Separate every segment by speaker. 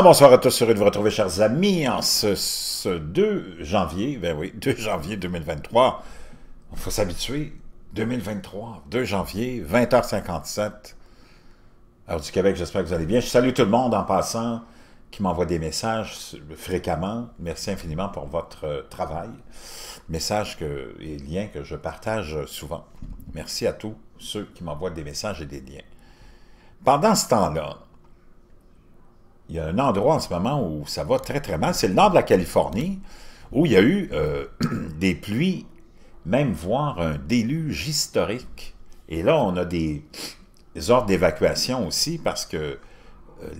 Speaker 1: bonsoir à tous, heureux de vous retrouver, chers amis, en ce, 2 janvier, ben oui, 2 janvier 2023. Il faut s'habituer. 2023, 2 janvier, 20h57, heure du Québec, j'espère que vous allez bien. Je salue tout le monde en passant qui m'envoie des messages fréquemment. Merci infiniment pour votre euh, travail. Messages que, et liens que je partage souvent. Merci à tous ceux qui m'envoient des messages et des liens. Pendant ce temps-là, il y a un endroit en ce moment où ça va très très mal, c'est le nord de la Californie, où il y a eu euh, des pluies, même voire un déluge historique. Et là, on a des, ordres d'évacuation aussi parce que euh,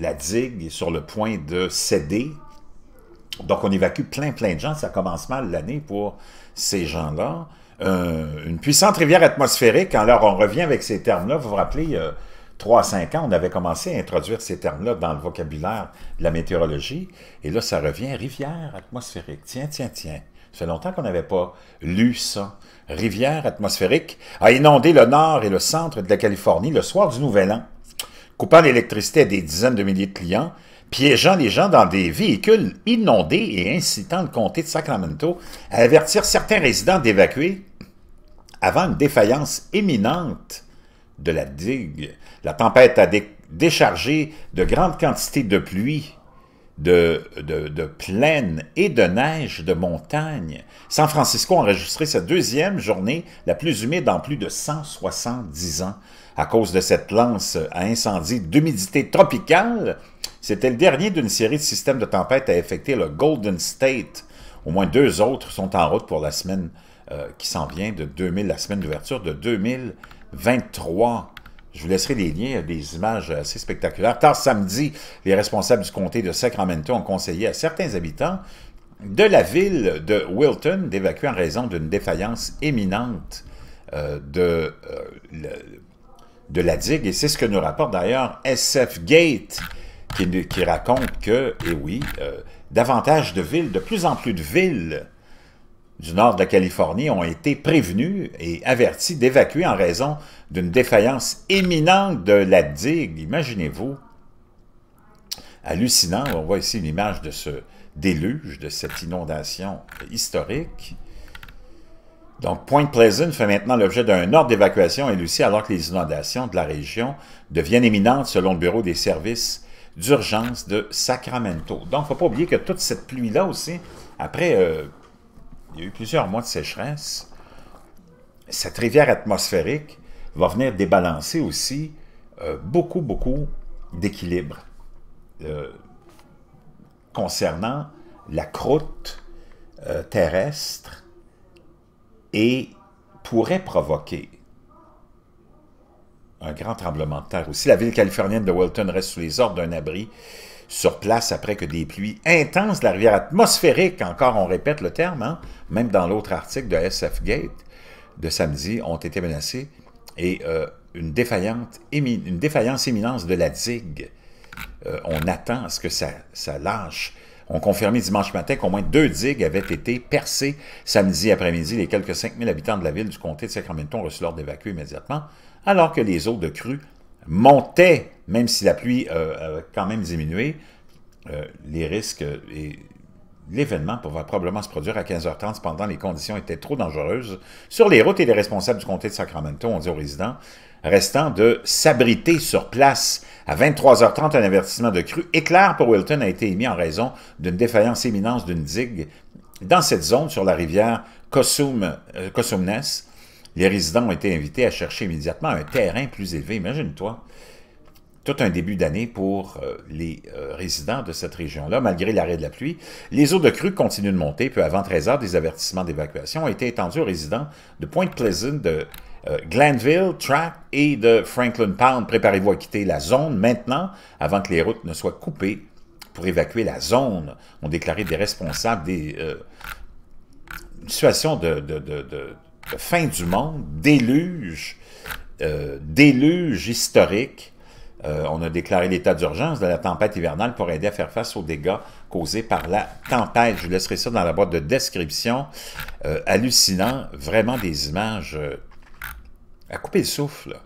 Speaker 1: la digue est sur le point de céder. Donc, on évacue plein plein de gens, ça commence mal l'année pour ces gens-là. Euh, une puissante rivière atmosphérique, alors on revient avec ces termes-là, vous vous rappelez trois à ans, on avait commencé à introduire ces termes-là dans le vocabulaire de la météorologie. Et là, ça revient rivière atmosphérique. Tiens, tiens, tiens. Ça fait longtemps qu'on n'avait pas lu ça. Rivière atmosphérique a inondé le nord et le centre de la Californie le soir du Nouvel An, coupant l'électricité à des dizaines de milliers de clients, piégeant les gens dans des véhicules inondés et incitant le comté de Sacramento à avertir certains résidents d'évacuer avant une défaillance imminente de la digue. La tempête a déchargé de grandes quantités de pluie, de, de, plaines et de neige de montagne. San Francisco a enregistré sa deuxième journée la plus humide en plus de 170 ans à cause de cette lance à incendie d'humidité tropicale. C'était le dernier d'une série de systèmes de tempête à effectuer le Golden State. Au moins deux autres sont en route pour la semaine euh, qui s'en vient de 2000, la semaine d'ouverture de 2000. 23. Je vous laisserai des liens, des images assez spectaculaires. Tard samedi, les responsables du comté de Sacramento ont conseillé à certains habitants de la ville de Wilton d'évacuer en raison d'une défaillance éminente euh, de, euh, de la digue. Et c'est ce que nous rapporte d'ailleurs SF Gate, qui, raconte que, et eh oui, euh, davantage de villes, de plus en plus de villes du nord de la Californie ont été prévenus et avertis d'évacuer en raison d'une défaillance éminente de la digue. Imaginez-vous, hallucinant, on voit ici une image de ce déluge, de cette inondation historique. Donc, Point Pleasant fait maintenant l'objet d'un ordre d'évacuation et Lucie, alors que les inondations de la région deviennent éminentes selon le Bureau des services d'urgence de Sacramento. Donc, il ne faut pas oublier que toute cette pluie-là aussi, après euh, il y a eu plusieurs mois de sécheresse, cette rivière atmosphérique va venir débalancer aussi euh, beaucoup, beaucoup d'équilibre euh, concernant la croûte euh, terrestre et pourrait provoquer un grand tremblement de terre aussi. La ville californienne de Wilton reste sous les ordres d'un abri sur place après que des pluies intenses de la rivière atmosphérique, encore on répète le terme, hein, même dans l'autre article de SF Gate de samedi, ont été menacées et euh, une, défaillante, une défaillance imminente de la digue. Euh, on attend à ce que ça, lâche. On confirmait dimanche matin qu'au moins deux digues avaient été percées samedi après-midi. Les quelques 5000 habitants de la ville du comté de Sacramento ont reçu l'ordre d'évacuer immédiatement, alors que les eaux de crue montaient même si la pluie euh, euh, a quand même diminué, euh, les risques et l'événement pourraient probablement se produire à 15h30. Pendant les conditions étaient trop dangereuses sur les routes et les responsables du comté de Sacramento ont dit aux résidents restant de s'abriter sur place. À 23h30, un avertissement de crue éclair pour Wilton a été émis en raison d'une défaillance imminente d'une digue dans cette zone sur la rivière Kosum, Les résidents ont été invités à chercher immédiatement un terrain plus élevé. Imagine-toi tout un début d'année pour euh, les euh, résidents de cette région-là, malgré l'arrêt de la pluie. Les eaux de crue continuent de monter. Peu avant 13 heures, des avertissements d'évacuation ont été étendus aux résidents de Point Pleasant, de Glenville, euh, Glanville, et de Franklin Pound. Préparez-vous à quitter la zone maintenant, avant que les routes ne soient coupées pour évacuer la zone, ont déclaré des responsables des... situations de, de, fin du monde, déluge, déluge historique, euh, on a déclaré l'état d'urgence de la tempête hivernale pour aider à faire face aux dégâts causés par la tempête. Je vous laisserai ça dans la boîte de description. Euh, hallucinant, vraiment des images euh, à couper le souffle.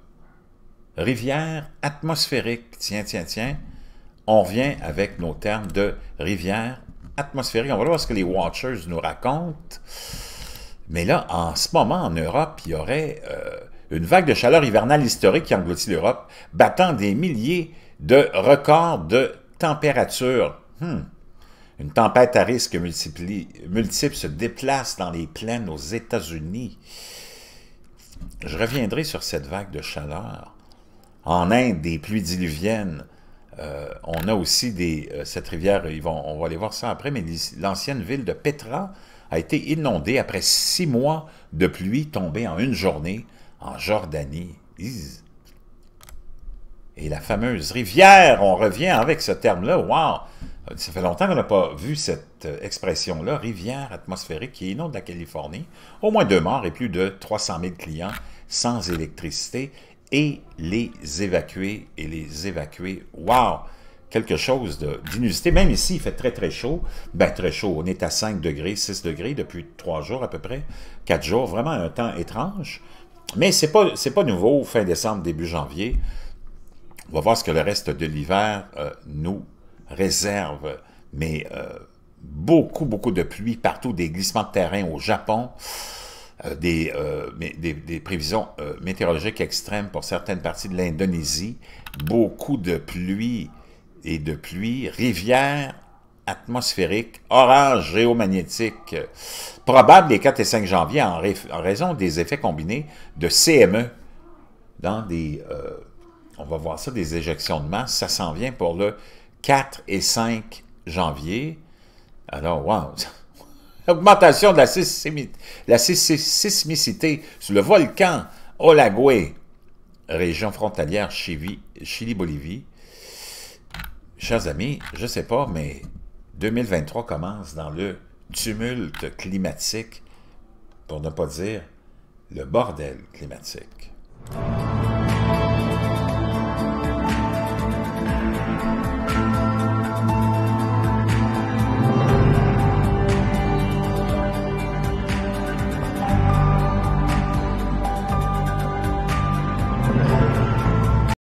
Speaker 1: Rivière atmosphérique, tiens, tiens, tiens. On revient avec nos termes de rivière atmosphérique. On va voir ce que les Watchers nous racontent. Mais là, en ce moment, en Europe, il y aurait une vague de chaleur hivernale historique qui engloutit l'Europe, battant des milliers de records de température. Hmm. Une tempête à risque multiple se déplace dans les plaines aux États-Unis. Je reviendrai sur cette vague de chaleur. En Inde, des pluies diluviennes. Euh, on a aussi des, euh, cette rivière, on va aller voir ça après, mais l'ancienne ville de Petra a été inondée après six mois de pluie tombée en une journée en Jordanie. Et la fameuse rivière, on revient avec ce terme-là, wow! Euh, ça fait longtemps qu'on n'a pas vu cette euh, expression-là, rivière atmosphérique qui est inonde la Californie. Au moins deux morts et plus de 300 000 clients sans électricité et les évacuer et les évacuer. Wow! Quelque chose d'inusité. Même ici, il fait très, très chaud. Ben, très chaud. On est à 5 degrés, 6 degrés depuis trois jours à peu près, quatre jours. Vraiment un temps étrange. Mais ce n'est pas, nouveau, fin décembre, début janvier. On va voir ce que le reste de l'hiver euh, nous réserve. Mais euh, beaucoup, beaucoup de pluie partout, des glissements de terrain au Japon, euh, des, des, des, prévisions météorologiques extrêmes pour certaines parties de l'Indonésie, beaucoup de pluie et de pluie, rivières atmosphérique, orage géomagnétique, probable les 4 et 5 janvier en, raison des effets combinés de CME dans des, euh, on va voir ça, des éjections de masse. Ça s'en vient pour le 4 et 5 janvier. Alors, wow! Augmentation de la, la sismicité sur le volcan Olagüe, région frontalière Chili-Bolivie. Chers amis, je ne sais pas, mais 2023 commence dans le tumulte climatique, pour ne pas dire le bordel climatique.